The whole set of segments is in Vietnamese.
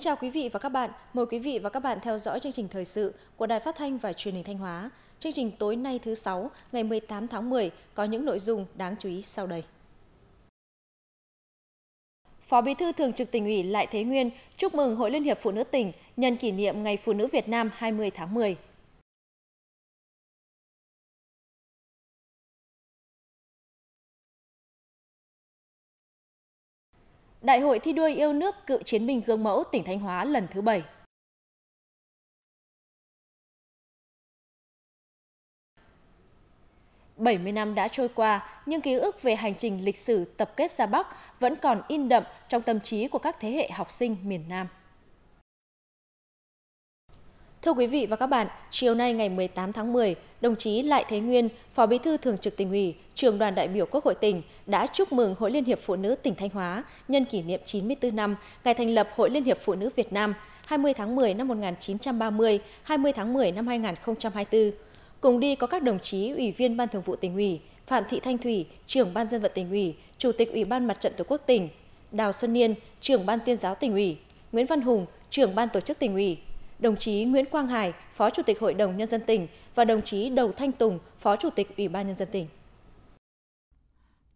Kính chào quý vị và các bạn. Mời quý vị và các bạn theo dõi chương trình thời sự của Đài Phát thanh và Truyền hình Thanh Hóa. Chương trình tối nay thứ Sáu, ngày 18 tháng 10 có những nội dung đáng chú ý sau đây. Phó Bí thư Thường trực tỉnh ủy Lại Thế Nguyên chúc mừng Hội Liên hiệp Phụ nữ tỉnh nhân kỷ niệm Ngày Phụ nữ Việt Nam 20 tháng 10. Đại hội thi đua yêu nước cựu chiến binh gương mẫu tỉnh Thanh Hóa lần thứ 7. Bảy mươi năm đã trôi qua, nhưng ký ức về hành trình lịch sử tập kết ra Bắc vẫn còn in đậm trong tâm trí của các thế hệ học sinh miền Nam. Thưa quý vị và các bạn, chiều nay ngày 18 tháng 10, đồng chí Lại Thế Nguyên, Phó Bí thư Thường trực tỉnh ủy, Trường đoàn đại biểu Quốc hội tỉnh đã chúc mừng Hội Liên hiệp Phụ nữ tỉnh Thanh Hóa nhân kỷ niệm 94 năm ngày thành lập Hội Liên hiệp Phụ nữ Việt Nam 20 tháng 10 năm 1930, 20 tháng 10 năm 2024. Cùng đi có các đồng chí Ủy viên Ban Thường vụ tỉnh ủy, Phạm Thị Thanh Thủy, Trưởng Ban Dân vận tỉnh ủy, Chủ tịch Ủy ban Mặt trận Tổ quốc tỉnh, Đào Xuân Niên, Trưởng Ban Tuyên giáo tỉnh ủy, Nguyễn Văn Hùng, Trưởng Ban Tổ chức tỉnh ủy, đồng chí Nguyễn Quang Hải, Phó Chủ tịch Hội đồng Nhân dân tỉnh và đồng chí Đầu Thanh Tùng, Phó Chủ tịch Ủy ban Nhân dân tỉnh.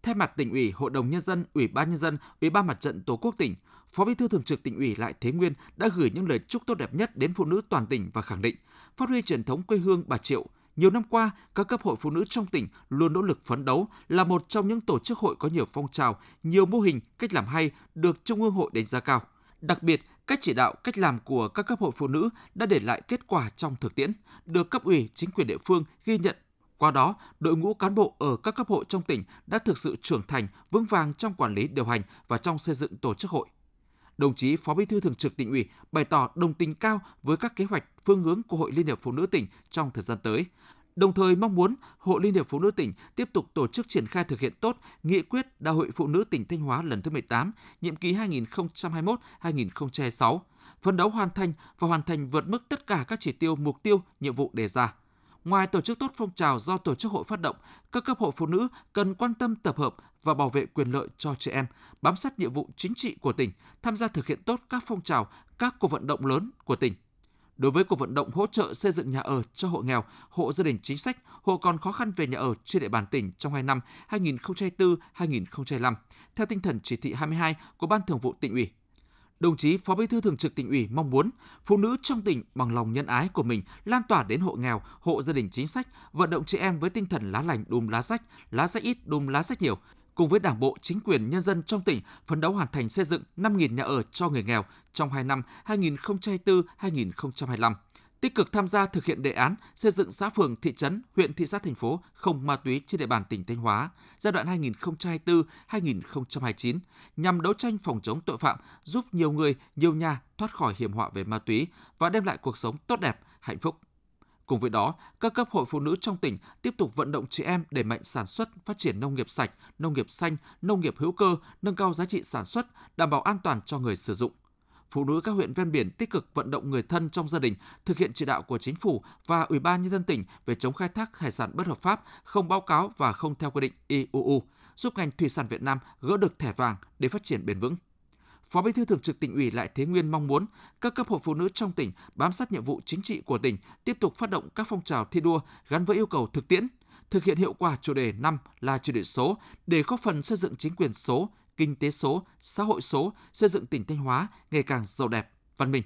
Thay mặt tỉnh ủy, Hội đồng Nhân dân, Ủy ban Nhân dân, Ủy ban Mặt trận Tổ quốc tỉnh, Phó Bí thư Thường trực tỉnh ủy Lại Thế Nguyên đã gửi những lời chúc tốt đẹp nhất đến phụ nữ toàn tỉnh và khẳng định phát huy truyền thống quê hương Bà Triệu, nhiều năm qua, các cấp hội phụ nữ trong tỉnh luôn nỗ lực phấn đấu là một trong những tổ chức hội có nhiều phong trào, nhiều mô hình, cách làm hay được Trung ương hội đánh giá cao. Đặc biệt, Cách chỉ đạo, cách làm của các cấp hội phụ nữ đã để lại kết quả trong thực tiễn, được cấp ủy chính quyền địa phương ghi nhận. Qua đó, đội ngũ cán bộ ở các cấp hội trong tỉnh đã thực sự trưởng thành, vững vàng trong quản lý điều hành và trong xây dựng tổ chức hội đồng chí Phó Bí thư Thường trực Tỉnh ủy bày tỏ đồng tình cao với các kế hoạch, phương hướng của Hội Liên hiệp Phụ nữ tỉnh trong thời gian tới, đồng thời mong muốn Hội Liên hiệp Phụ nữ tỉnh tiếp tục tổ chức triển khai thực hiện tốt nghị quyết Đại hội Phụ nữ tỉnh Thanh Hóa lần thứ 18, nhiệm kỳ 2021-2026, phấn đấu hoàn thành và hoàn thành vượt mức tất cả các chỉ tiêu, mục tiêu, nhiệm vụ đề ra. Ngoài tổ chức tốt phong trào do tổ chức hội phát động, các cấp hội phụ nữ cần quan tâm tập hợp và bảo vệ quyền lợi cho trẻ em, bám sát nhiệm vụ chính trị của tỉnh, tham gia thực hiện tốt các phong trào, các cuộc vận động lớn của tỉnh Đối với cuộc vận động hỗ trợ xây dựng nhà ở cho hộ nghèo, hộ gia đình chính sách, hộ còn khó khăn về nhà ở trên địa bàn tỉnh trong hai năm 2024-2025, theo tinh thần chỉ thị 22 của Ban Thường vụ tỉnh ủy đồng chí Phó Bí thư Thường trực tỉnh ủy mong muốn phụ nữ trong tỉnh bằng lòng nhân ái của mình lan tỏa đến hộ nghèo, hộ gia đình chính sách, vận động chị em với tinh thần lá lành đùm lá rách, lá rách ít đùm lá rách nhiều, cùng với Đảng bộ, chính quyền, nhân dân trong tỉnh phấn đấu hoàn thành xây dựng 5.000 nhà ở cho người nghèo trong 2 năm 2024-2025 tích cực tham gia thực hiện đề án xây dựng xã phường thị trấn huyện thị xã thành phố không ma túy trên địa bàn tỉnh thanh hóa giai đoạn 2024-2029 nhằm đấu tranh phòng chống tội phạm giúp nhiều người nhiều nhà thoát khỏi hiểm họa về ma túy và đem lại cuộc sống tốt đẹp hạnh phúc Cùng với đó, các cấp hội phụ nữ trong tỉnh tiếp tục vận động chị em để mạnh sản xuất, phát triển nông nghiệp sạch, nông nghiệp xanh, nông nghiệp hữu cơ, nâng cao giá trị sản xuất, đảm bảo an toàn cho người sử dụng. Phụ nữ các huyện ven biển tích cực vận động người thân trong gia đình thực hiện chỉ đạo của chính phủ và Ủy ban nhân dân tỉnh về chống khai thác hải sản bất hợp pháp, không báo cáo và không theo quy định IUU, giúp ngành thủy sản Việt Nam gỡ được thẻ vàng để phát triển bền vững. Phó Bí thư Thường trực tỉnh ủy Lại Thế Nguyên mong muốn các cấp hội phụ nữ trong tỉnh bám sát nhiệm vụ chính trị của tỉnh, tiếp tục phát động các phong trào thi đua gắn với yêu cầu thực tiễn, thực hiện hiệu quả chủ đề năm là chủ đề số để góp phần xây dựng chính quyền số, kinh tế số, xã hội số, xây dựng tỉnh Thanh Hóa ngày càng giàu đẹp, văn minh.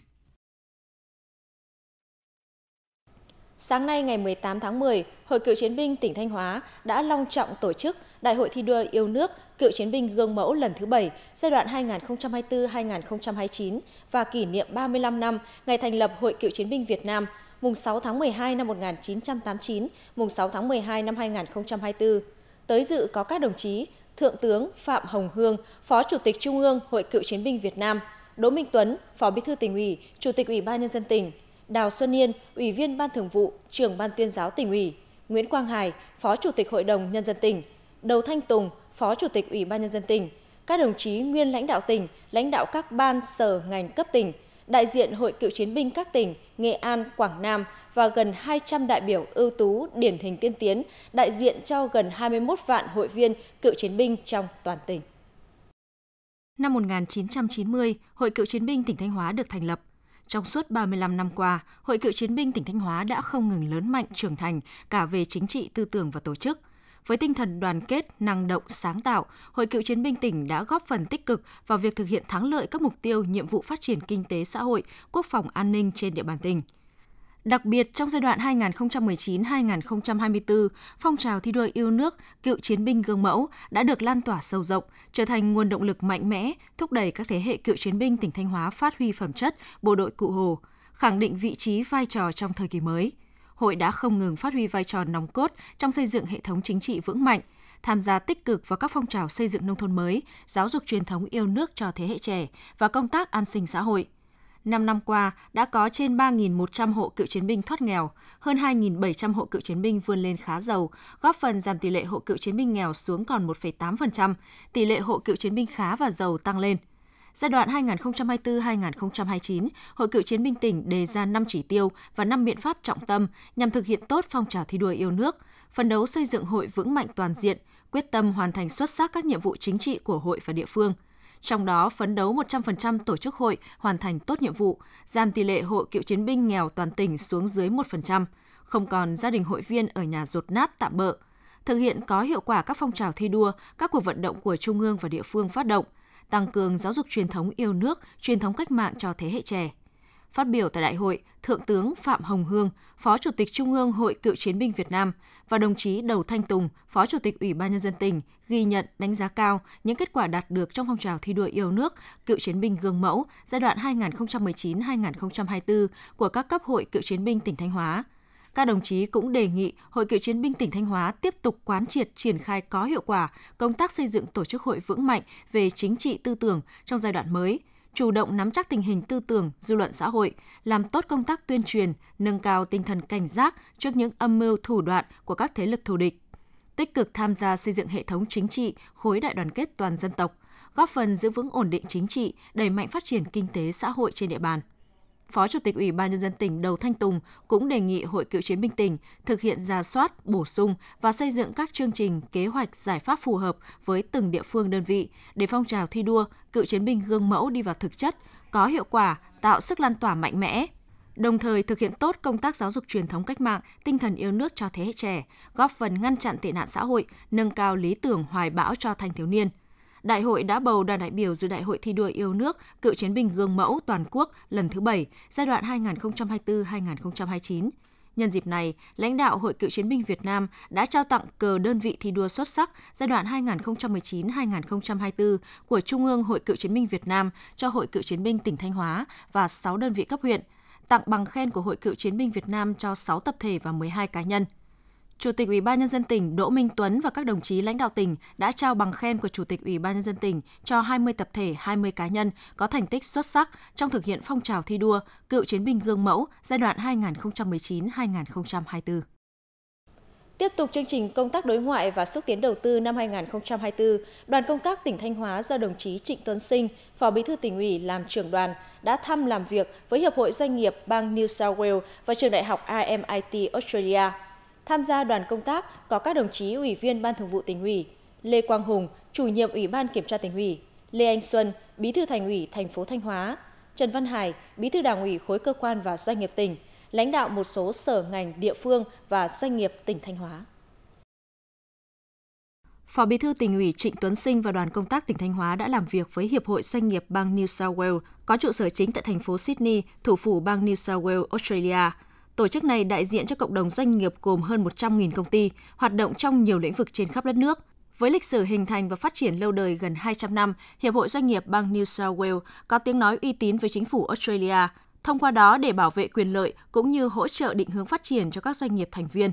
Sáng nay ngày 18 tháng 10, Hội Cựu chiến binh tỉnh Thanh Hóa đã long trọng tổ chức Đại hội thi đua yêu nước Cựu chiến binh gương mẫu lần thứ 7 giai đoạn 2024-2029 và kỷ niệm 35 năm ngày thành lập Hội Cựu chiến binh Việt Nam mùng 6 tháng 12 năm 1989, mùng 6 tháng 12 năm 2024. Tới dự có các đồng chí Thượng tướng Phạm Hồng Hương, Phó Chủ tịch Trung ương Hội Cựu chiến binh Việt Nam, Đỗ Minh Tuấn, Phó Bí thư tỉnh ủy, Chủ tịch Ủy ban nhân dân tỉnh, Đào Xuân Yên, Ủy viên Ban Thường vụ, Trưởng Ban Tuyên giáo tỉnh ủy, Nguyễn Quang Hải, Phó Chủ tịch Hội đồng Nhân dân tỉnh, Đầu Thanh Tùng, Phó Chủ tịch Ủy ban Nhân dân tỉnh, các đồng chí nguyên lãnh đạo tỉnh, lãnh đạo các ban, sở, ngành cấp tỉnh, đại diện Hội cựu chiến binh các tỉnh Nghệ An, Quảng Nam và gần 200 đại biểu ưu tú, điển hình tiên tiến, đại diện cho gần 21 vạn hội viên cựu chiến binh trong toàn tỉnh. Năm 1990, Hội Cựu Chiến binh tỉnh Thanh Hóa được thành lập trong suốt 35 năm qua, Hội cựu chiến binh tỉnh Thanh Hóa đã không ngừng lớn mạnh trưởng thành cả về chính trị, tư tưởng và tổ chức. Với tinh thần đoàn kết, năng động, sáng tạo, Hội cựu chiến binh tỉnh đã góp phần tích cực vào việc thực hiện thắng lợi các mục tiêu, nhiệm vụ phát triển kinh tế xã hội, quốc phòng an ninh trên địa bàn tỉnh – Đặc biệt trong giai đoạn 2019-2024, phong trào thi đua yêu nước, cựu chiến binh gương mẫu đã được lan tỏa sâu rộng, trở thành nguồn động lực mạnh mẽ, thúc đẩy các thế hệ cựu chiến binh tỉnh Thanh Hóa phát huy phẩm chất bộ đội cụ Hồ, khẳng định vị trí vai trò trong thời kỳ mới. Hội đã không ngừng phát huy vai trò nòng cốt trong xây dựng hệ thống chính trị vững mạnh, tham gia tích cực vào các phong trào xây dựng nông thôn mới, giáo dục truyền thống yêu nước cho thế hệ trẻ và công tác an sinh xã hội – 5 năm qua đã có trên 3.100 hộ cựu chiến binh thoát nghèo, hơn 2.700 hộ cựu chiến binh vươn lên khá giàu, góp phần giảm tỷ lệ hộ cựu chiến binh nghèo xuống còn 1,8%, tỷ lệ hộ cựu chiến binh khá và giàu tăng lên. Giai đoạn 2024-2029, Hội cựu chiến binh tỉnh đề ra 5 chỉ tiêu và 5 biện pháp trọng tâm nhằm thực hiện tốt phong trào thi đua yêu nước, phấn đấu xây dựng hội vững mạnh toàn diện, quyết tâm hoàn thành xuất sắc các nhiệm vụ chính trị của hội và địa phương – trong đó phấn đấu 100% tổ chức hội hoàn thành tốt nhiệm vụ, giảm tỷ lệ hộ cựu chiến binh nghèo toàn tỉnh xuống dưới 1%, không còn gia đình hội viên ở nhà rột nát tạm bợ, thực hiện có hiệu quả các phong trào thi đua, các cuộc vận động của trung ương và địa phương phát động, tăng cường giáo dục truyền thống yêu nước, truyền thống cách mạng cho thế hệ trẻ – Phát biểu tại đại hội, Thượng tướng Phạm Hồng Hương, Phó Chủ tịch Trung ương Hội Cựu chiến binh Việt Nam và đồng chí Đầu Thanh Tùng, Phó Chủ tịch Ủy ban nhân dân tỉnh ghi nhận đánh giá cao những kết quả đạt được trong phong trào thi đua yêu nước, cựu chiến binh gương mẫu giai đoạn 2019-2024 của các cấp hội cựu chiến binh tỉnh Thanh Hóa. Các đồng chí cũng đề nghị Hội Cựu chiến binh tỉnh Thanh Hóa tiếp tục quán triệt triển khai có hiệu quả công tác xây dựng tổ chức hội vững mạnh về chính trị tư tưởng trong giai đoạn mới – chủ động nắm chắc tình hình tư tưởng, dư luận xã hội, làm tốt công tác tuyên truyền, nâng cao tinh thần cảnh giác trước những âm mưu thủ đoạn của các thế lực thù địch. Tích cực tham gia xây dựng hệ thống chính trị, khối đại đoàn kết toàn dân tộc, góp phần giữ vững ổn định chính trị, đẩy mạnh phát triển kinh tế xã hội trên địa bàn. Phó Chủ tịch Ủy ban Nhân dân tỉnh Đầu Thanh Tùng cũng đề nghị Hội Cựu chiến binh tỉnh thực hiện ra soát, bổ sung và xây dựng các chương trình, kế hoạch, giải pháp phù hợp với từng địa phương đơn vị để phong trào thi đua cựu chiến binh gương mẫu đi vào thực chất, có hiệu quả, tạo sức lan tỏa mạnh mẽ, đồng thời thực hiện tốt công tác giáo dục truyền thống cách mạng, tinh thần yêu nước cho thế hệ trẻ, góp phần ngăn chặn tệ nạn xã hội, nâng cao lý tưởng hoài bão cho thanh thiếu niên – Đại hội đã bầu đoàn đại biểu dự Đại hội thi đua yêu nước cựu chiến binh gương mẫu toàn quốc lần thứ 7 giai đoạn 2024-2029. Nhân dịp này, lãnh đạo Hội Cựu chiến binh Việt Nam đã trao tặng cờ đơn vị thi đua xuất sắc giai đoạn 2019-2024 của Trung ương Hội Cựu chiến binh Việt Nam cho Hội Cựu chiến binh tỉnh Thanh Hóa và 6 đơn vị cấp huyện, tặng bằng khen của Hội Cựu chiến binh Việt Nam cho 6 tập thể và 12 cá nhân – Chủ tịch Ủy ban nhân dân tỉnh Đỗ Minh Tuấn và các đồng chí lãnh đạo tỉnh đã trao bằng khen của Chủ tịch Ủy ban nhân dân tỉnh cho 20 tập thể, 20 cá nhân có thành tích xuất sắc trong thực hiện phong trào thi đua cựu chiến binh gương mẫu giai đoạn 2019-2024. Tiếp tục chương trình công tác đối ngoại và xúc tiến đầu tư năm 2024, đoàn công tác tỉnh Thanh Hóa do đồng chí Trịnh Tuấn Sinh, Phó Bí thư tỉnh ủy làm trưởng đoàn, đã thăm làm việc với Hiệp hội Doanh nghiệp bang New South Wales và Trường Đại học RMIT Australia – Tham gia đoàn công tác có các đồng chí Ủy viên Ban Thường vụ tỉnh ủy, Lê Quang Hùng, Chủ nhiệm Ủy ban Kiểm tra tỉnh ủy, Lê Anh Xuân, Bí thư Thành ủy thành phố Thanh Hóa, Trần Văn Hải, Bí thư Đảng ủy khối cơ quan và doanh nghiệp tỉnh, lãnh đạo một số sở ngành địa phương và doanh nghiệp tỉnh Thanh Hóa. Phó Bí thư tỉnh ủy Trịnh Tuấn Sinh và đoàn công tác tỉnh Thanh Hóa đã làm việc với Hiệp hội Doanh nghiệp bang New South Wales có trụ sở chính tại thành phố Sydney, thủ phủ bang New South Wales, Australia – Tổ chức này đại diện cho cộng đồng doanh nghiệp gồm hơn 100.000 công ty, hoạt động trong nhiều lĩnh vực trên khắp đất nước. Với lịch sử hình thành và phát triển lâu đời gần 200 năm, Hiệp hội Doanh nghiệp bang New South Wales có tiếng nói uy tín với chính phủ Australia, thông qua đó để bảo vệ quyền lợi cũng như hỗ trợ định hướng phát triển cho các doanh nghiệp thành viên.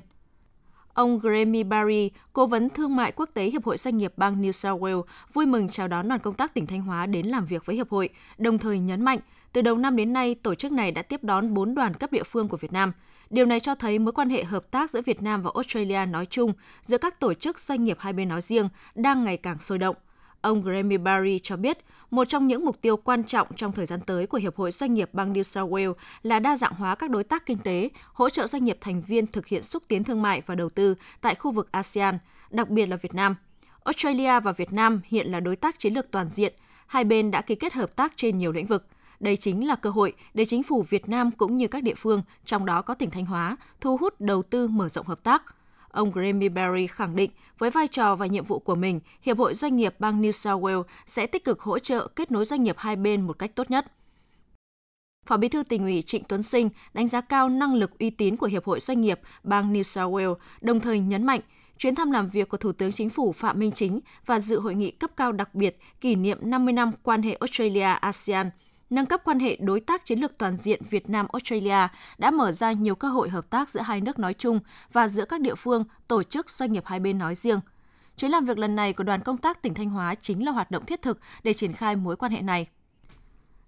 Ông Grammy Barry, cố vấn thương mại quốc tế Hiệp hội Doanh nghiệp bang New South Wales, vui mừng chào đón đoàn công tác tỉnh Thanh Hóa đến làm việc với Hiệp hội, đồng thời nhấn mạnh từ đầu năm đến nay, tổ chức này đã tiếp đón 4 đoàn cấp địa phương của Việt Nam. Điều này cho thấy mối quan hệ hợp tác giữa Việt Nam và Australia nói chung, giữa các tổ chức doanh nghiệp hai bên nói riêng đang ngày càng sôi động. Ông Grammy Barry cho biết, một trong những mục tiêu quan trọng trong thời gian tới của Hiệp hội Doanh nghiệp bang New South Wales là đa dạng hóa các đối tác kinh tế, hỗ trợ doanh nghiệp thành viên thực hiện xúc tiến thương mại và đầu tư tại khu vực ASEAN, đặc biệt là Việt Nam. Australia và Việt Nam hiện là đối tác chiến lược toàn diện, hai bên đã ký kết hợp tác trên nhiều lĩnh vực. Đây chính là cơ hội để chính phủ Việt Nam cũng như các địa phương, trong đó có tỉnh Thanh Hóa, thu hút đầu tư mở rộng hợp tác. Ông Graham Berry khẳng định, với vai trò và nhiệm vụ của mình, Hiệp hội Doanh nghiệp bang New South Wales sẽ tích cực hỗ trợ kết nối doanh nghiệp hai bên một cách tốt nhất. Phó Bí thư tỉnh ủy Trịnh Tuấn Sinh đánh giá cao năng lực uy tín của Hiệp hội Doanh nghiệp bang New South Wales, đồng thời nhấn mạnh chuyến thăm làm việc của Thủ tướng Chính phủ Phạm Minh Chính và dự hội nghị cấp cao đặc biệt kỷ niệm 50 năm quan hệ Australia-ASEAN – nâng cấp quan hệ đối tác chiến lược toàn diện Việt Nam Australia đã mở ra nhiều cơ hội hợp tác giữa hai nước nói chung và giữa các địa phương, tổ chức doanh nghiệp hai bên nói riêng. Chuyến làm việc lần này của đoàn công tác tỉnh Thanh Hóa chính là hoạt động thiết thực để triển khai mối quan hệ này.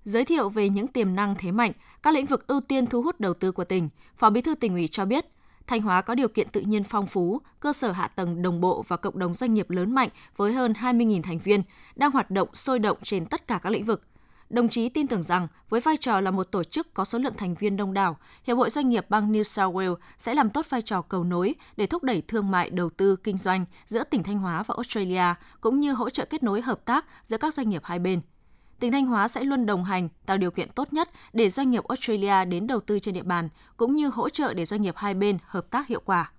Giới thiệu về những tiềm năng thế mạnh, các lĩnh vực ưu tiên thu hút đầu tư của tỉnh, Phó Bí thư tỉnh ủy cho biết, Thanh Hóa có điều kiện tự nhiên phong phú, cơ sở hạ tầng đồng bộ và cộng đồng doanh nghiệp lớn mạnh với hơn 20.000 thành viên đang hoạt động sôi động trên tất cả các lĩnh vực – Đồng chí tin tưởng rằng với vai trò là một tổ chức có số lượng thành viên đông đảo, Hiệp hội Doanh nghiệp bang New South Wales sẽ làm tốt vai trò cầu nối để thúc đẩy thương mại, đầu tư, kinh doanh giữa tỉnh Thanh Hóa và Australia, cũng như hỗ trợ kết nối hợp tác giữa các doanh nghiệp hai bên. Tỉnh Thanh Hóa sẽ luôn đồng hành, tạo điều kiện tốt nhất để doanh nghiệp Australia đến đầu tư trên địa bàn, cũng như hỗ trợ để doanh nghiệp hai bên hợp tác hiệu quả.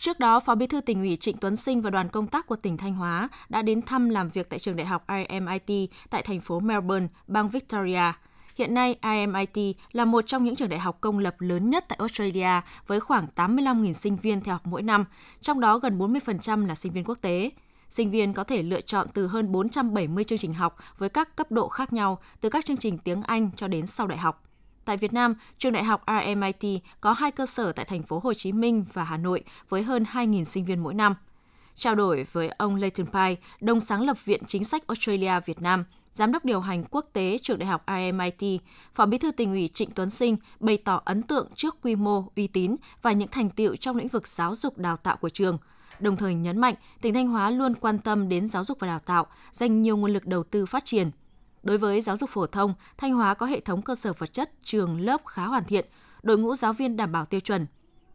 Trước đó, Phó Bí thư tỉnh ủy Trịnh Tuấn Sinh và đoàn công tác của tỉnh Thanh Hóa đã đến thăm làm việc tại trường đại học RMIT tại thành phố Melbourne, bang Victoria. Hiện nay, RMIT là một trong những trường đại học công lập lớn nhất tại Australia với khoảng 85.000 sinh viên theo học mỗi năm, trong đó gần 40% là sinh viên quốc tế. Sinh viên có thể lựa chọn từ hơn 470 chương trình học với các cấp độ khác nhau, từ các chương trình tiếng Anh cho đến sau đại học. Tại Việt Nam, trường đại học RMIT có hai cơ sở tại thành phố Hồ Chí Minh và Hà Nội với hơn 2.000 sinh viên mỗi năm. Trao đổi với ông Leighton Pai, đồng sáng lập Viện Chính sách Australia Việt Nam, Giám đốc điều hành quốc tế trường đại học RMIT, Phó Bí thư tỉnh ủy Trịnh Tuấn Sinh bày tỏ ấn tượng trước quy mô, uy tín và những thành tiệu trong lĩnh vực giáo dục đào tạo của trường. Đồng thời nhấn mạnh, tỉnh Thanh Hóa luôn quan tâm đến giáo dục và đào tạo, dành nhiều nguồn lực đầu tư phát triển – Đối với giáo dục phổ thông, Thanh Hóa có hệ thống cơ sở vật chất, trường lớp khá hoàn thiện, đội ngũ giáo viên đảm bảo tiêu chuẩn.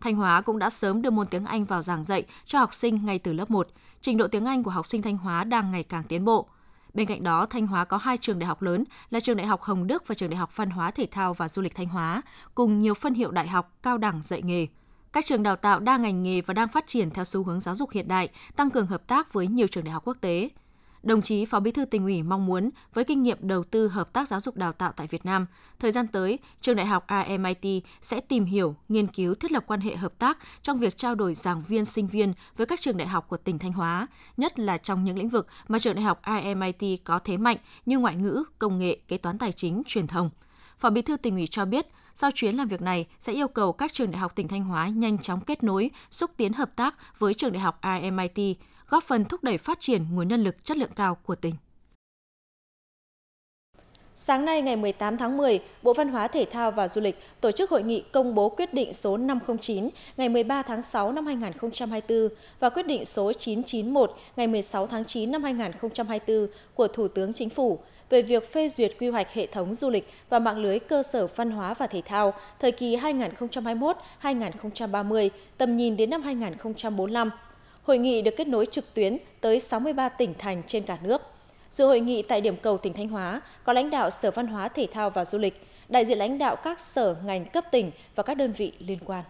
Thanh Hóa cũng đã sớm đưa môn tiếng Anh vào giảng dạy cho học sinh ngay từ lớp 1. Trình độ tiếng Anh của học sinh Thanh Hóa đang ngày càng tiến bộ. Bên cạnh đó, Thanh Hóa có hai trường đại học lớn là Trường Đại học Hồng Đức và Trường Đại học Văn hóa Thể thao và Du lịch Thanh Hóa, cùng nhiều phân hiệu đại học, cao đẳng dạy nghề. Các trường đào tạo đa ngành nghề và đang phát triển theo xu hướng giáo dục hiện đại, tăng cường hợp tác với nhiều trường đại học quốc tế. Đồng chí Phó Bí thư tỉnh ủy mong muốn với kinh nghiệm đầu tư hợp tác giáo dục đào tạo tại Việt Nam, thời gian tới, trường đại học RMIT sẽ tìm hiểu, nghiên cứu thiết lập quan hệ hợp tác trong việc trao đổi giảng viên sinh viên với các trường đại học của tỉnh Thanh Hóa, nhất là trong những lĩnh vực mà trường đại học RMIT có thế mạnh như ngoại ngữ, công nghệ, kế toán tài chính, truyền thông. Phó Bí thư tỉnh ủy cho biết, sau chuyến làm việc này sẽ yêu cầu các trường đại học tỉnh Thanh Hóa nhanh chóng kết nối, xúc tiến hợp tác với trường đại học RMIT, góp phần thúc đẩy phát triển nguồn nhân lực chất lượng cao của tỉnh. Sáng nay ngày 18 tháng 10, Bộ Văn hóa Thể thao và Du lịch tổ chức hội nghị công bố quyết định số 509 ngày 13 tháng 6 năm 2024 và quyết định số 991 ngày 16 tháng 9 năm 2024 của Thủ tướng Chính phủ về việc phê duyệt quy hoạch hệ thống du lịch và mạng lưới cơ sở văn hóa và thể thao thời kỳ 2021-2030, tầm nhìn đến năm 2045 Hội nghị được kết nối trực tuyến tới 63 tỉnh thành trên cả nước. Dự hội nghị tại điểm cầu tỉnh Thanh Hóa có lãnh đạo Sở Văn hóa Thể thao và Du lịch, đại diện lãnh đạo các sở ngành cấp tỉnh và các đơn vị liên quan.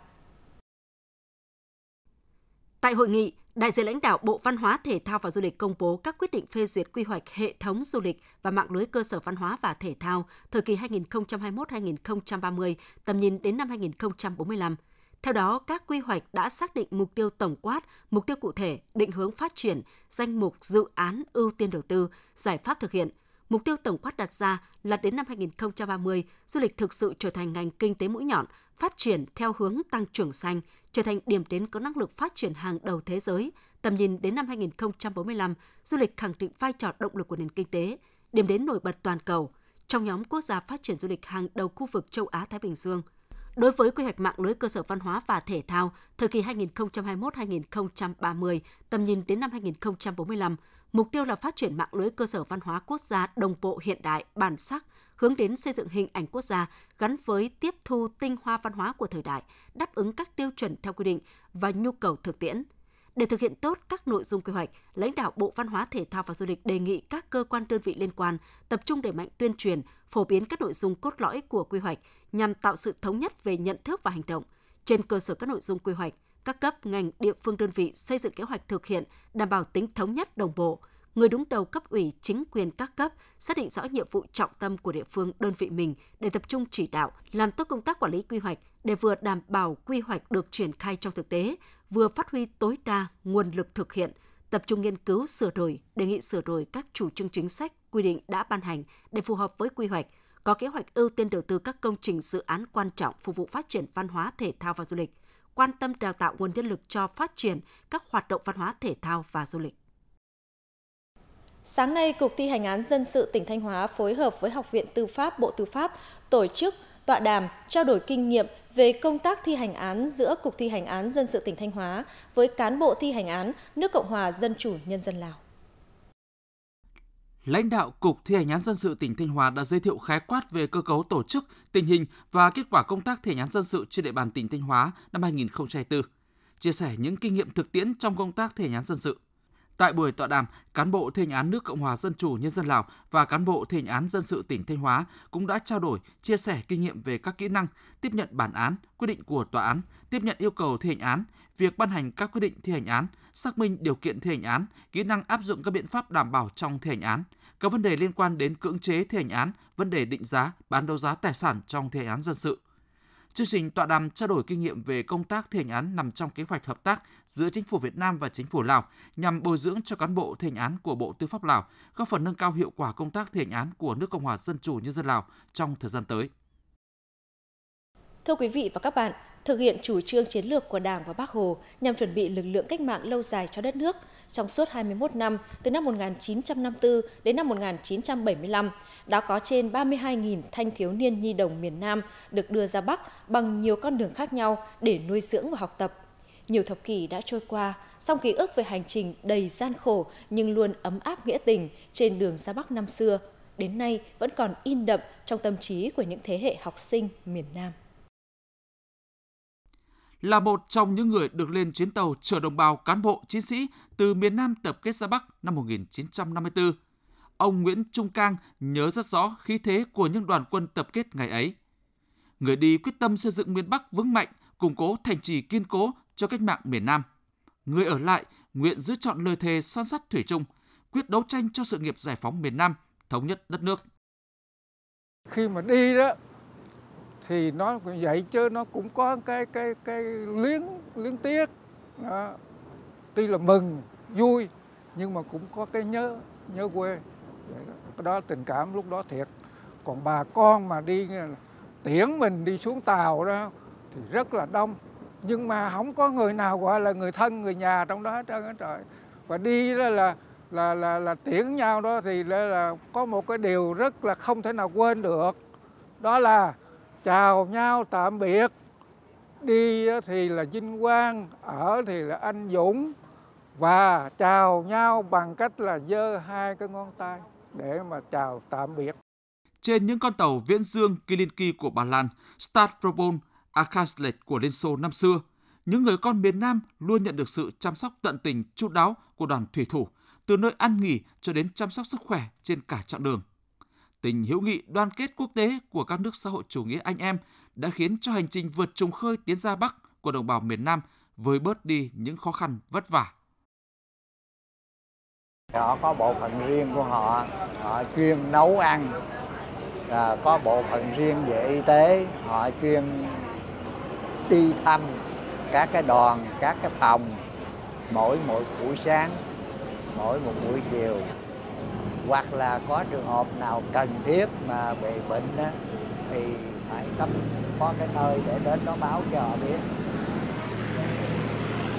Tại hội nghị, đại diện lãnh đạo Bộ Văn hóa, Thể thao và Du lịch công bố các quyết định phê duyệt quy hoạch hệ thống du lịch và mạng lưới cơ sở văn hóa và thể thao thời kỳ 2021-2030, tầm nhìn đến năm 2045. Theo đó, các quy hoạch đã xác định mục tiêu tổng quát, mục tiêu cụ thể, định hướng phát triển, danh mục dự án ưu tiên đầu tư, giải pháp thực hiện. Mục tiêu tổng quát đặt ra là đến năm 2030, du lịch thực sự trở thành ngành kinh tế mũi nhọn, phát triển theo hướng tăng trưởng xanh, trở thành điểm đến có năng lực phát triển hàng đầu thế giới. Tầm nhìn đến năm 2045, du lịch khẳng định vai trò động lực của nền kinh tế, điểm đến nổi bật toàn cầu, trong nhóm quốc gia phát triển du lịch hàng đầu khu vực châu Á-Thái Bình Dương – Đối với quy hoạch mạng lưới cơ sở văn hóa và thể thao thời kỳ 2021-2030, tầm nhìn đến năm 2045, mục tiêu là phát triển mạng lưới cơ sở văn hóa quốc gia đồng bộ hiện đại, bản sắc, hướng đến xây dựng hình ảnh quốc gia gắn với tiếp thu tinh hoa văn hóa của thời đại, đáp ứng các tiêu chuẩn theo quy định và nhu cầu thực tiễn. Để thực hiện tốt các nội dung quy hoạch, lãnh đạo Bộ Văn hóa Thể thao và Du lịch đề nghị các cơ quan đơn vị liên quan tập trung đẩy mạnh tuyên truyền, phổ biến các nội dung cốt lõi của quy hoạch, nhằm tạo sự thống nhất về nhận thức và hành động trên cơ sở các nội dung quy hoạch các cấp ngành địa phương đơn vị xây dựng kế hoạch thực hiện đảm bảo tính thống nhất đồng bộ người đứng đầu cấp ủy chính quyền các cấp xác định rõ nhiệm vụ trọng tâm của địa phương đơn vị mình để tập trung chỉ đạo làm tốt công tác quản lý quy hoạch để vừa đảm bảo quy hoạch được triển khai trong thực tế vừa phát huy tối đa nguồn lực thực hiện tập trung nghiên cứu sửa đổi đề nghị sửa đổi các chủ trương chính sách quy định đã ban hành để phù hợp với quy hoạch có kế hoạch ưu tiên đầu tư các công trình dự án quan trọng phục vụ phát triển văn hóa, thể thao và du lịch, quan tâm đào tạo nguồn nhân lực cho phát triển các hoạt động văn hóa, thể thao và du lịch. Sáng nay, Cục thi hành án dân sự tỉnh Thanh Hóa phối hợp với Học viện Tư pháp Bộ Tư pháp tổ chức tọa đàm trao đổi kinh nghiệm về công tác thi hành án giữa Cục thi hành án dân sự tỉnh Thanh Hóa với cán bộ thi hành án nước Cộng hòa Dân chủ Nhân dân Lào lãnh đạo Cục Thi hành án dân sự tỉnh Thanh Hóa đã giới thiệu khái quát về cơ cấu tổ chức, tình hình và kết quả công tác thi hành án dân sự trên địa bàn tỉnh Thanh Hóa năm 2024, chia sẻ những kinh nghiệm thực tiễn trong công tác thi hành án dân sự. Tại buổi tọa đàm, cán bộ thi hành án nước Cộng hòa Dân chủ Nhân dân Lào và cán bộ thi hành án dân sự tỉnh Thanh Hóa cũng đã trao đổi, chia sẻ kinh nghiệm về các kỹ năng tiếp nhận bản án, quyết định của tòa án, tiếp nhận yêu cầu thi hành án, việc ban hành các quyết định thi hành án, xác minh điều kiện thi hành án, kỹ năng áp dụng các biện pháp đảm bảo trong thi hành án, các vấn đề liên quan đến cưỡng chế thi hành án, vấn đề định giá, bán đấu giá tài sản trong thi hành án dân sự. Chương trình tọa đàm trao đổi kinh nghiệm về công tác thi hành án nằm trong kế hoạch hợp tác giữa chính phủ Việt Nam và chính phủ Lào nhằm bồi dưỡng cho cán bộ thi hành án của Bộ Tư pháp Lào, góp phần nâng cao hiệu quả công tác thi hành án của nước Cộng hòa Dân chủ Nhân dân Lào trong thời gian tới. Thưa quý vị và các bạn, thực hiện chủ trương chiến lược của Đảng và Bác Hồ nhằm chuẩn bị lực lượng cách mạng lâu dài cho đất nước. Trong suốt 21 năm, từ năm 1954 đến năm 1975, đã có trên 32.000 thanh thiếu niên nhi đồng miền Nam được đưa ra Bắc bằng nhiều con đường khác nhau để nuôi dưỡng và học tập. Nhiều thập kỷ đã trôi qua, song ký ức về hành trình đầy gian khổ nhưng luôn ấm áp nghĩa tình trên đường ra Bắc năm xưa, đến nay vẫn còn in đậm trong tâm trí của những thế hệ học sinh miền Nam là một trong những người được lên chuyến tàu chở đồng bào cán bộ chiến sĩ từ miền Nam tập kết ra Bắc năm 1954. Ông Nguyễn Trung Cang nhớ rất rõ khí thế của những đoàn quân tập kết ngày ấy. Người đi quyết tâm xây dựng miền Bắc vững mạnh, củng cố thành trì kiên cố cho cách mạng miền Nam. Người ở lại nguyện giữ chọn lời thề son sắt thủy chung, quyết đấu tranh cho sự nghiệp giải phóng miền Nam, thống nhất đất nước. Khi mà đi đó thì nó vậy chứ nó cũng có cái cái cái luyến luyến tiếc đó. tuy là mừng vui nhưng mà cũng có cái nhớ nhớ quê đó. cái đó tình cảm lúc đó thiệt còn bà con mà đi tiễn mình đi xuống tàu đó thì rất là đông nhưng mà không có người nào gọi là người thân người nhà trong đó hết trơn hết trời và đi đó là là là là tiễn nhau đó thì là, là có một cái điều rất là không thể nào quên được đó là chào nhau tạm biệt đi thì là vinh quang ở thì là anh dũng và chào nhau bằng cách là giơ hai cái ngón tay để mà chào tạm biệt trên những con tàu Viễn Dương, Kilinki của Ba Lan, Stavropol, Akaslet của Liên Xô năm xưa, những người con miền Nam luôn nhận được sự chăm sóc tận tình, chu đáo của đoàn thủy thủ, từ nơi ăn nghỉ cho đến chăm sóc sức khỏe trên cả chặng đường tình hữu nghị đoàn kết quốc tế của các nước xã hội chủ nghĩa anh em đã khiến cho hành trình vượt trùng khơi tiến ra Bắc của đồng bào miền Nam với bớt đi những khó khăn vất vả. Họ có bộ phận riêng của họ, họ chuyên nấu ăn, là có bộ phận riêng về y tế, họ chuyên đi thăm các cái đoàn, các cái phòng mỗi một buổi sáng, mỗi một buổi chiều hoặc là có trường hợp nào cần thiết mà bị bệnh đó, thì phải cấp có cái nơi để đến đó báo cho họ biết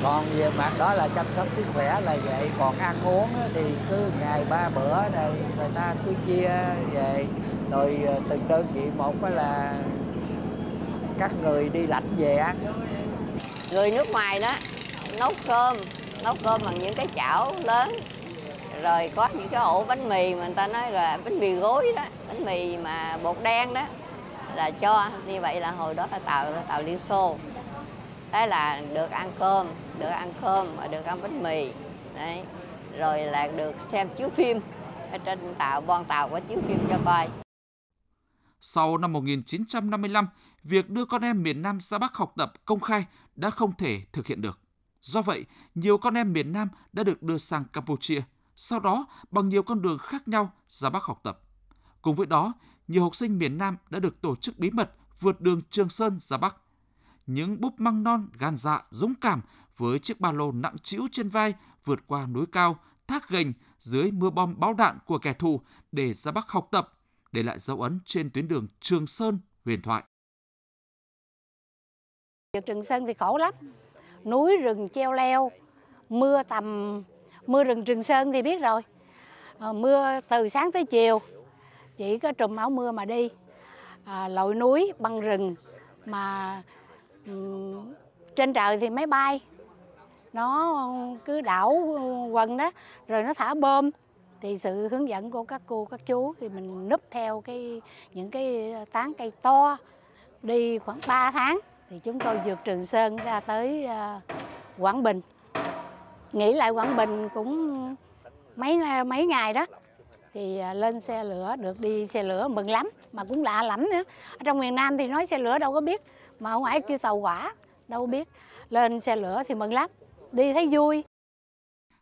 còn về mặt đó là chăm sóc sức khỏe là vậy còn ăn uống thì cứ ngày ba bữa này người ta cứ chia về rồi ờ, từng đơn vị một là các người đi lãnh về ăn người nước ngoài đó nấu cơm nấu cơm bằng những cái chảo lớn rồi có những cái ổ bánh mì mà người ta nói là bánh mì gối đó bánh mì mà bột đen đó là cho như vậy là hồi đó là tàu là tàu liên xô đấy là được ăn cơm được ăn cơm và được ăn bánh mì đấy rồi là được xem chiếu phim ở trên tàu bon tàu có chiếu phim cho coi sau năm 1955 việc đưa con em miền Nam ra Bắc học tập công khai đã không thể thực hiện được. Do vậy, nhiều con em miền Nam đã được đưa sang Campuchia sau đó bằng nhiều con đường khác nhau ra Bắc học tập. Cùng với đó, nhiều học sinh miền Nam đã được tổ chức bí mật vượt đường Trường Sơn ra Bắc. Những búp măng non gan dạ, dũng cảm với chiếc ba lô nặng trĩu trên vai vượt qua núi cao, thác gành dưới mưa bom báo đạn của kẻ thù để ra Bắc học tập, để lại dấu ấn trên tuyến đường Trường Sơn huyền thoại. Trường Sơn thì khổ lắm, núi rừng treo leo, mưa tầm mưa rừng rừng Sơn thì biết rồi à, mưa từ sáng tới chiều chỉ có trùm áo mưa mà đi à, lội núi băng rừng mà um, trên trời thì máy bay nó cứ đảo quần đó rồi nó thả bơm thì sự hướng dẫn của các cô các chú thì mình núp theo cái những cái tán cây to đi khoảng 3 tháng thì chúng tôi vượt Trường Sơn ra tới uh, Quảng Bình nghĩ lại Quảng Bình cũng mấy mấy ngày đó thì à, lên xe lửa được đi xe lửa mừng lắm mà cũng lạ lắm nữa ở trong miền Nam thì nói xe lửa đâu có biết mà không ngoài kia tàu hỏa đâu biết lên xe lửa thì mừng lắm đi thấy vui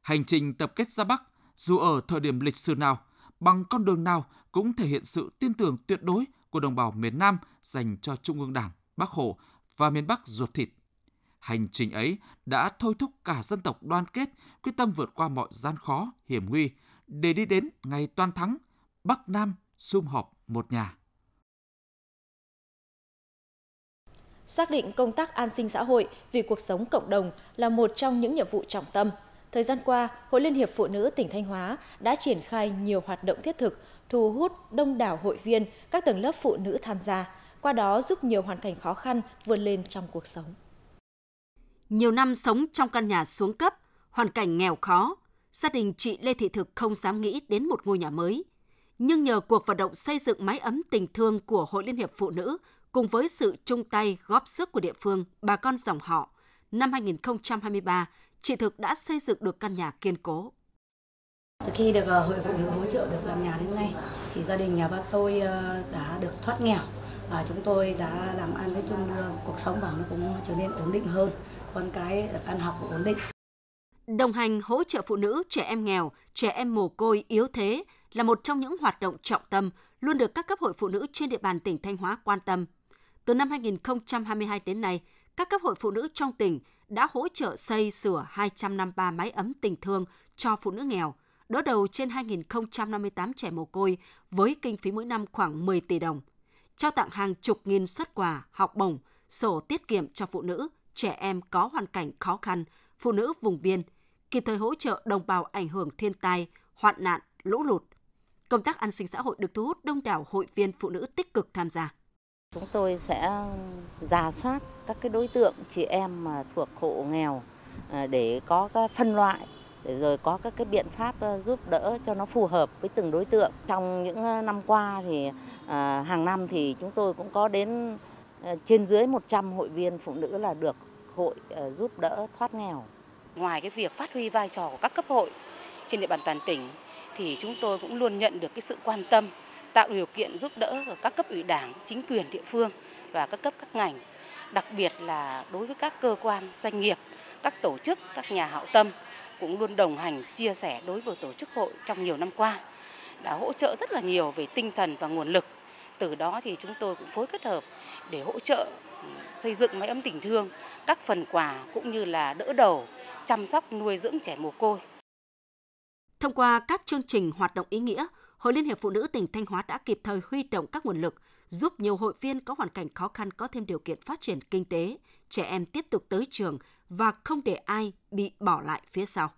hành trình tập kết ra Bắc dù ở thời điểm lịch sử nào bằng con đường nào cũng thể hiện sự tin tưởng tuyệt đối của đồng bào miền Nam dành cho Trung ương Đảng, bắc Hồ và miền Bắc ruột thịt. Hành trình ấy đã thôi thúc cả dân tộc đoàn kết, quyết tâm vượt qua mọi gian khó, hiểm nguy để đi đến ngày toàn thắng, Bắc Nam sum họp một nhà. Xác định công tác an sinh xã hội vì cuộc sống cộng đồng là một trong những nhiệm vụ trọng tâm. Thời gian qua, Hội Liên hiệp Phụ nữ tỉnh Thanh Hóa đã triển khai nhiều hoạt động thiết thực, thu hút đông đảo hội viên, các tầng lớp phụ nữ tham gia, qua đó giúp nhiều hoàn cảnh khó khăn vươn lên trong cuộc sống. Nhiều năm sống trong căn nhà xuống cấp, hoàn cảnh nghèo khó, gia đình chị Lê Thị Thực không dám nghĩ đến một ngôi nhà mới. Nhưng nhờ cuộc vận động xây dựng mái ấm tình thương của Hội Liên hiệp Phụ nữ cùng với sự chung tay góp sức của địa phương, bà con dòng họ, năm 2023, chị Thực đã xây dựng được căn nhà kiên cố. Từ khi được ờ, Hội Phụ nữ hỗ trợ được làm nhà đến nay, thì gia đình nhà ba tôi ờ, đã được thoát nghèo và chúng tôi đã làm ăn với chung ờ, cuộc sống và nó cũng trở nên ổn định hơn con cái ăn học ổn định. Đồng hành hỗ trợ phụ nữ, trẻ em nghèo, trẻ em mồ côi yếu thế là một trong những hoạt động trọng tâm luôn được các cấp hội phụ nữ trên địa bàn tỉnh Thanh Hóa quan tâm. Từ năm 2022 đến nay, các cấp hội phụ nữ trong tỉnh đã hỗ trợ xây sửa 253 máy ấm tình thương cho phụ nữ nghèo, đỡ đầu trên 2.058 trẻ mồ côi với kinh phí mỗi năm khoảng 10 tỷ đồng, trao tặng hàng chục nghìn xuất quà, học bổng, sổ tiết kiệm cho phụ nữ trẻ em có hoàn cảnh khó khăn, phụ nữ vùng biên, kịp thời hỗ trợ đồng bào ảnh hưởng thiên tai, hoạn nạn, lũ lụt. Công tác an sinh xã hội được thu hút đông đảo hội viên phụ nữ tích cực tham gia. Chúng tôi sẽ giả soát các cái đối tượng chị em mà thuộc hộ nghèo à, để có cái phân loại để rồi có các cái biện pháp à, giúp đỡ cho nó phù hợp với từng đối tượng. Trong những à, năm qua thì hàng năm thì chúng tôi cũng có đến Ờ, trên dưới 100 hội viên phụ nữ là được hội ờ, giúp đỡ thoát nghèo. Ngoài cái việc phát huy vai trò của các cấp hội trên địa bàn toàn tỉnh thì chúng tôi cũng luôn nhận được cái sự quan tâm, tạo điều kiện giúp đỡ của các cấp ủy Đảng, chính quyền địa phương và các cấp các ngành, đặc biệt là đối với các cơ quan doanh nghiệp, các tổ chức, các nhà hảo tâm cũng luôn đồng hành chia sẻ đối với tổ chức hội trong nhiều năm qua đã hỗ trợ rất là nhiều về tinh thần và nguồn lực từ đó thì chúng tôi cũng phối kết hợp để hỗ trợ ừ, xây dựng máy ấm tình thương, các phần quà cũng như là đỡ đầu, chăm sóc nuôi dưỡng trẻ mồ côi. Thông qua các chương trình hoạt động ý nghĩa, Hội Liên hiệp Phụ nữ tỉnh Thanh Hóa đã kịp thời huy động các nguồn lực, giúp nhiều hội viên có hoàn cảnh khó khăn có thêm điều kiện phát triển kinh tế, trẻ em tiếp tục tới trường và không để ai bị bỏ lại phía sau.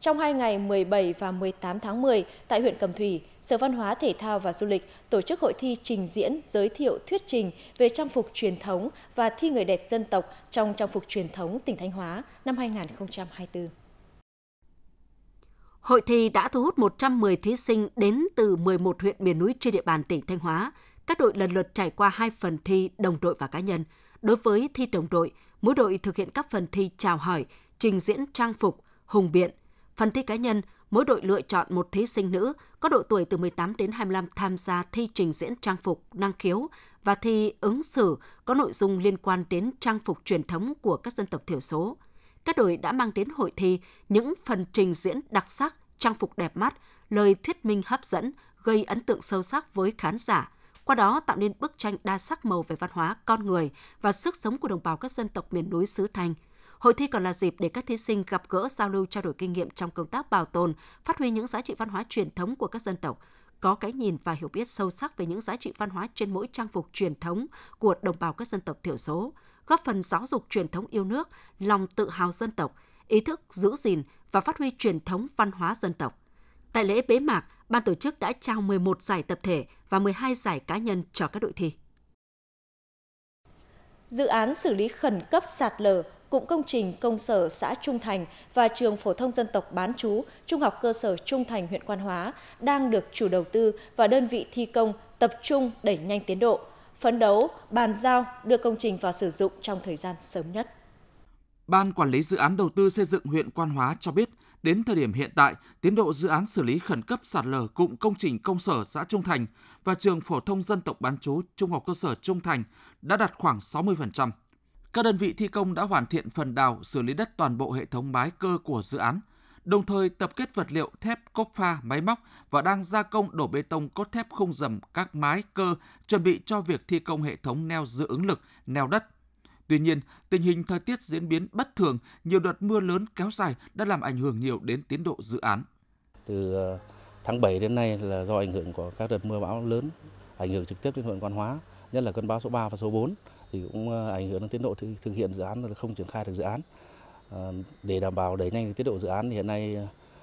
Trong hai ngày 17 và 18 tháng 10 tại huyện Cầm Thủy, Sở Văn hóa Thể thao và Du lịch tổ chức hội thi trình diễn giới thiệu thuyết trình về trang phục truyền thống và thi người đẹp dân tộc trong trang phục truyền thống tỉnh Thanh Hóa năm 2024. Hội thi đã thu hút 110 thí sinh đến từ 11 huyện miền núi trên địa bàn tỉnh Thanh Hóa. Các đội lần lượt trải qua hai phần thi đồng đội và cá nhân. Đối với thi đồng đội, mỗi đội thực hiện các phần thi chào hỏi, trình diễn trang phục, hùng biện, Phần thi cá nhân, mỗi đội lựa chọn một thí sinh nữ có độ tuổi từ 18 đến 25 tham gia thi trình diễn trang phục năng khiếu và thi ứng xử có nội dung liên quan đến trang phục truyền thống của các dân tộc thiểu số. Các đội đã mang đến hội thi những phần trình diễn đặc sắc, trang phục đẹp mắt, lời thuyết minh hấp dẫn, gây ấn tượng sâu sắc với khán giả, qua đó tạo nên bức tranh đa sắc màu về văn hóa, con người và sức sống của đồng bào các dân tộc miền núi xứ Thanh – Hội thi còn là dịp để các thí sinh gặp gỡ giao lưu trao đổi kinh nghiệm trong công tác bảo tồn, phát huy những giá trị văn hóa truyền thống của các dân tộc, có cái nhìn và hiểu biết sâu sắc về những giá trị văn hóa trên mỗi trang phục truyền thống của đồng bào các dân tộc thiểu số, góp phần giáo dục truyền thống yêu nước, lòng tự hào dân tộc, ý thức giữ gìn và phát huy truyền thống văn hóa dân tộc. Tại lễ bế mạc, ban tổ chức đã trao 11 giải tập thể và 12 giải cá nhân cho các đội thi. Dự án xử lý khẩn cấp sạt lở Cụm công trình công sở xã Trung Thành và trường phổ thông dân tộc bán chú Trung học cơ sở Trung Thành huyện Quan Hóa đang được chủ đầu tư và đơn vị thi công tập trung đẩy nhanh tiến độ, phấn đấu bàn giao đưa công trình vào sử dụng trong thời gian sớm nhất. Ban quản lý dự án đầu tư xây dựng huyện Quan Hóa cho biết, đến thời điểm hiện tại, tiến độ dự án xử lý khẩn cấp sạt lở cụm công trình công sở xã Trung Thành và trường phổ thông dân tộc bán chú Trung học cơ sở Trung Thành đã đạt khoảng 60%. Các đơn vị thi công đã hoàn thiện phần đào xử lý đất toàn bộ hệ thống mái cơ của dự án, đồng thời tập kết vật liệu thép cốt pha máy móc và đang gia công đổ bê tông cốt thép không dầm các mái cơ chuẩn bị cho việc thi công hệ thống neo dự ứng lực, neo đất. Tuy nhiên, tình hình thời tiết diễn biến bất thường, nhiều đợt mưa lớn kéo dài đã làm ảnh hưởng nhiều đến tiến độ dự án. Từ ờ, tháng 7 đến nay là do ảnh hưởng của các đợt mưa bão lớn, ảnh hưởng trực tiếp đến huyện Quan Hóa, nhất là cơn bão số 3 và số 4 thì cũng ờ, ảnh hưởng đến tiến độ thực hiện dự án không triển khai được dự án. Ờ, để đảm bảo đẩy nhanh tiến độ dự án thì hiện nay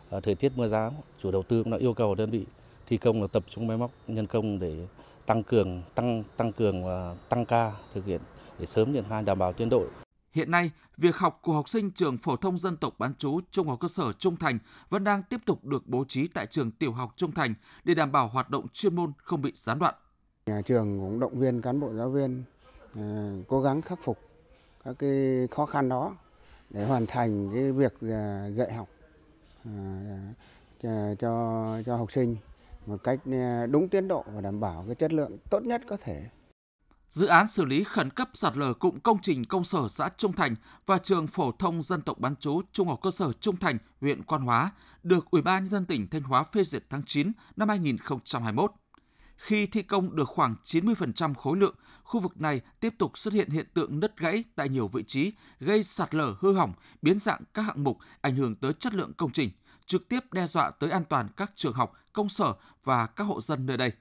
ờ, thời tiết mưa giá chủ đầu tư cũng đã yêu cầu đơn vị thi công là tập trung máy móc nhân công để tăng cường tăng tăng cường và tăng ca thực hiện để sớm triển khai đảm bảo tiến độ. Hiện nay, việc học của học sinh trường phổ thông dân tộc bán trú Trung học cơ sở Trung Thành vẫn đang tiếp tục được bố trí tại trường tiểu học Trung Thành để đảm bảo hoạt động chuyên môn không bị gián đoạn. Nhà trường cũng động viên cán bộ giáo viên Ờ, cố gắng khắc phục các cái khó khăn đó để hoàn thành cái việc ờ, dạy học ờ, cho cho học sinh một cách đúng tiến độ và đảm bảo cái chất lượng tốt nhất có thể. Dự án xử lý khẩn cấp sạt lở cụm công trình công sở xã Trung Thành và trường phổ thông dân tộc bán chú Trung học cơ sở Trung Thành, huyện Quan Hóa được Ủy ban nhân dân tỉnh Thanh Hóa phê duyệt tháng 9 năm 2021. Khi thi công được khoảng 90% khối lượng, khu vực này tiếp tục xuất hiện hiện tượng nứt gãy tại nhiều vị trí, gây sạt lở hư hỏng, biến dạng các hạng mục, ảnh hưởng tới chất lượng công trình, trực tiếp đe dọa tới an toàn các trường học, công sở và các hộ dân nơi đây.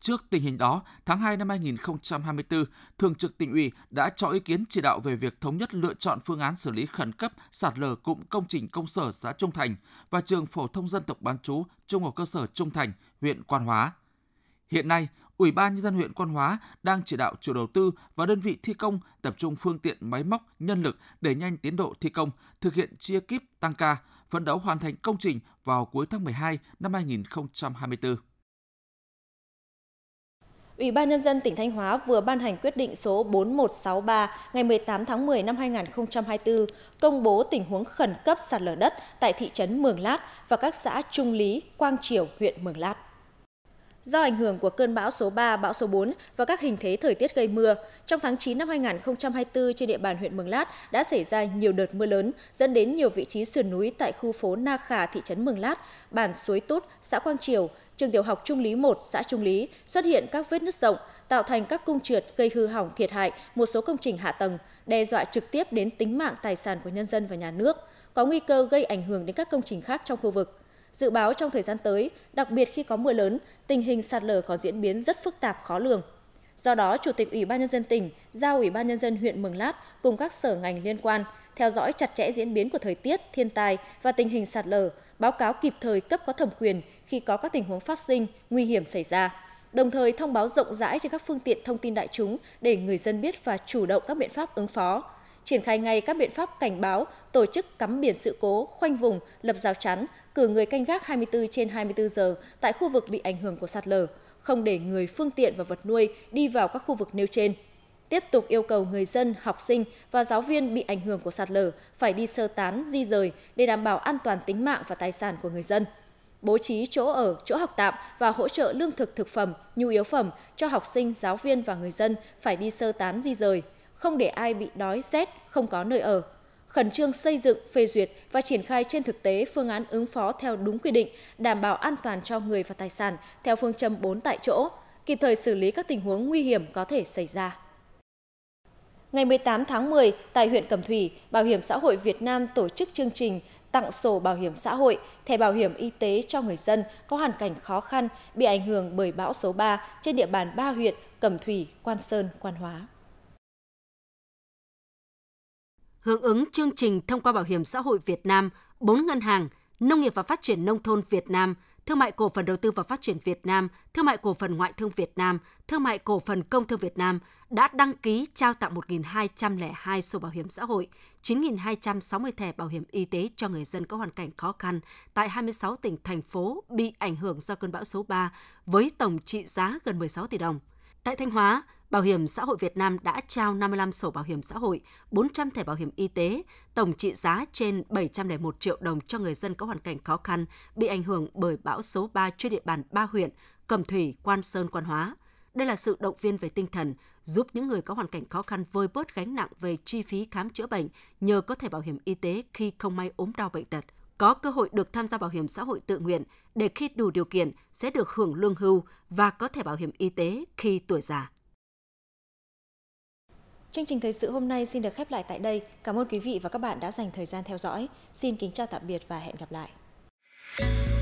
Trước tình hình đó, tháng 2 năm 2024, Thường trực tỉnh ủy đã cho ý kiến chỉ đạo về việc thống nhất lựa chọn phương án xử lý khẩn cấp sạt lở cụm công trình công sở xã Trung Thành và trường phổ thông dân tộc bán trú Trung học cơ sở Trung Thành, huyện Quan Hóa. Hiện nay, Ủy ban nhân dân huyện Quan Hóa đang chỉ đạo chủ đầu tư và đơn vị thi công tập trung phương tiện máy móc, nhân lực để nhanh tiến độ thi công, thực hiện chia kíp tăng ca, phấn đấu hoàn thành công trình vào cuối tháng 12 năm 2024. Ủy ban Nhân dân tỉnh Thanh Hóa vừa ban hành quyết định số 4163 ngày 18 tháng 10 năm 2024 công bố tình huống khẩn cấp sạt lở đất tại thị trấn Mường Lát và các xã Trung Lý, Quang Triều, huyện Mường Lát do ảnh hưởng của cơn bão số 3, bão số 4 và các hình thế thời tiết gây mưa, trong tháng 9 năm 2024 trên địa bàn huyện Mường Lát đã xảy ra nhiều đợt mưa lớn, dẫn đến nhiều vị trí sườn núi tại khu phố Na Khà, thị trấn Mường Lát, bản Suối Tốt, xã Quang Triều, trường tiểu học Trung Lý 1, xã Trung Lý xuất hiện các vết nứt rộng, tạo thành các cung trượt gây hư hỏng thiệt hại một số công trình hạ tầng, đe dọa trực tiếp đến tính mạng tài sản của nhân dân và nhà nước, có nguy cơ gây ảnh hưởng đến các công trình khác trong khu vực. Dự báo trong thời gian tới, đặc biệt khi có mưa lớn, tình hình sạt lở có diễn biến rất phức tạp khó lường. Do đó, Chủ tịch Ủy ban nhân dân tỉnh giao Ủy ban nhân dân huyện Mường Lát cùng các sở ngành liên quan theo dõi chặt chẽ diễn biến của thời tiết, thiên tai và tình hình sạt lở, báo cáo kịp thời cấp có thẩm quyền khi có các tình huống phát sinh, nguy hiểm xảy ra. Đồng thời thông báo rộng rãi trên các phương tiện thông tin đại chúng để người dân biết và chủ động các biện pháp ứng phó triển khai ngay các biện pháp cảnh báo, tổ chức cắm biển sự cố, khoanh vùng, lập rào chắn, cử người canh gác 24 trên 24 giờ tại khu vực bị ảnh hưởng của sạt lở, không để người phương tiện và vật nuôi đi vào các khu vực nêu trên. Tiếp tục yêu cầu người dân, học sinh và giáo viên bị ảnh hưởng của sạt lở phải đi sơ tán, di rời để đảm bảo an toàn tính mạng và tài sản của người dân bố trí chỗ ở, chỗ học tạm và hỗ trợ lương thực thực phẩm, nhu yếu phẩm cho học sinh, giáo viên và người dân phải đi sơ tán di rời – không để ai bị đói rét, không có nơi ở. Khẩn trương xây dựng, phê duyệt và triển khai trên thực tế phương án ứng phó theo đúng quy định, đảm bảo an toàn cho người và tài sản theo phương châm 4 tại chỗ, kịp thời xử lý các tình huống nguy hiểm có thể xảy ra. Ngày 18 tháng 10, tại huyện Cẩm Thủy, Bảo hiểm xã hội Việt Nam tổ chức chương trình tặng sổ bảo hiểm xã hội, thẻ bảo hiểm y tế cho người dân có hoàn cảnh khó khăn bị ảnh hưởng bởi bão số 3 trên địa bàn ba huyện Cẩm Thủy, Quan Sơn, Quan Hóa. hưởng ứng chương trình thông qua Bảo hiểm xã hội Việt Nam, bốn ngân hàng, Nông nghiệp và Phát triển Nông thôn Việt Nam, Thương mại Cổ phần Đầu tư và Phát triển Việt Nam, Thương mại Cổ phần Ngoại thương Việt Nam, Thương mại Cổ phần Công thương Việt Nam đã đăng ký trao tặng 1.202 sổ bảo hiểm xã hội, 9.260 thẻ bảo hiểm y tế cho người dân có hoàn cảnh khó khăn tại 26 tỉnh, thành phố bị ảnh hưởng do cơn bão số 3 với tổng trị giá gần 16 tỷ đồng. Tại Thanh Hóa, Bảo hiểm xã hội Việt Nam đã trao 55 sổ bảo hiểm xã hội, 400 thẻ bảo hiểm y tế, tổng trị giá trên 701 triệu đồng cho người dân có hoàn cảnh khó khăn bị ảnh hưởng bởi bão số 3 trên địa bàn ba huyện Cẩm Thủy, Quan Sơn, Quan Hóa. Đây là sự động viên về tinh thần, giúp những người có hoàn cảnh khó khăn vơi bớt gánh nặng về chi phí khám chữa bệnh nhờ có thẻ bảo hiểm y tế khi không may ốm đau bệnh tật có cơ hội được tham gia bảo hiểm xã hội tự nguyện để khi đủ điều kiện sẽ được hưởng lương hưu và có thẻ bảo hiểm y tế khi tuổi già. Chương trình thời sự hôm nay xin được khép lại tại đây. Cảm ơn quý vị và các bạn đã dành thời gian theo dõi. Xin kính chào tạm biệt và hẹn gặp lại.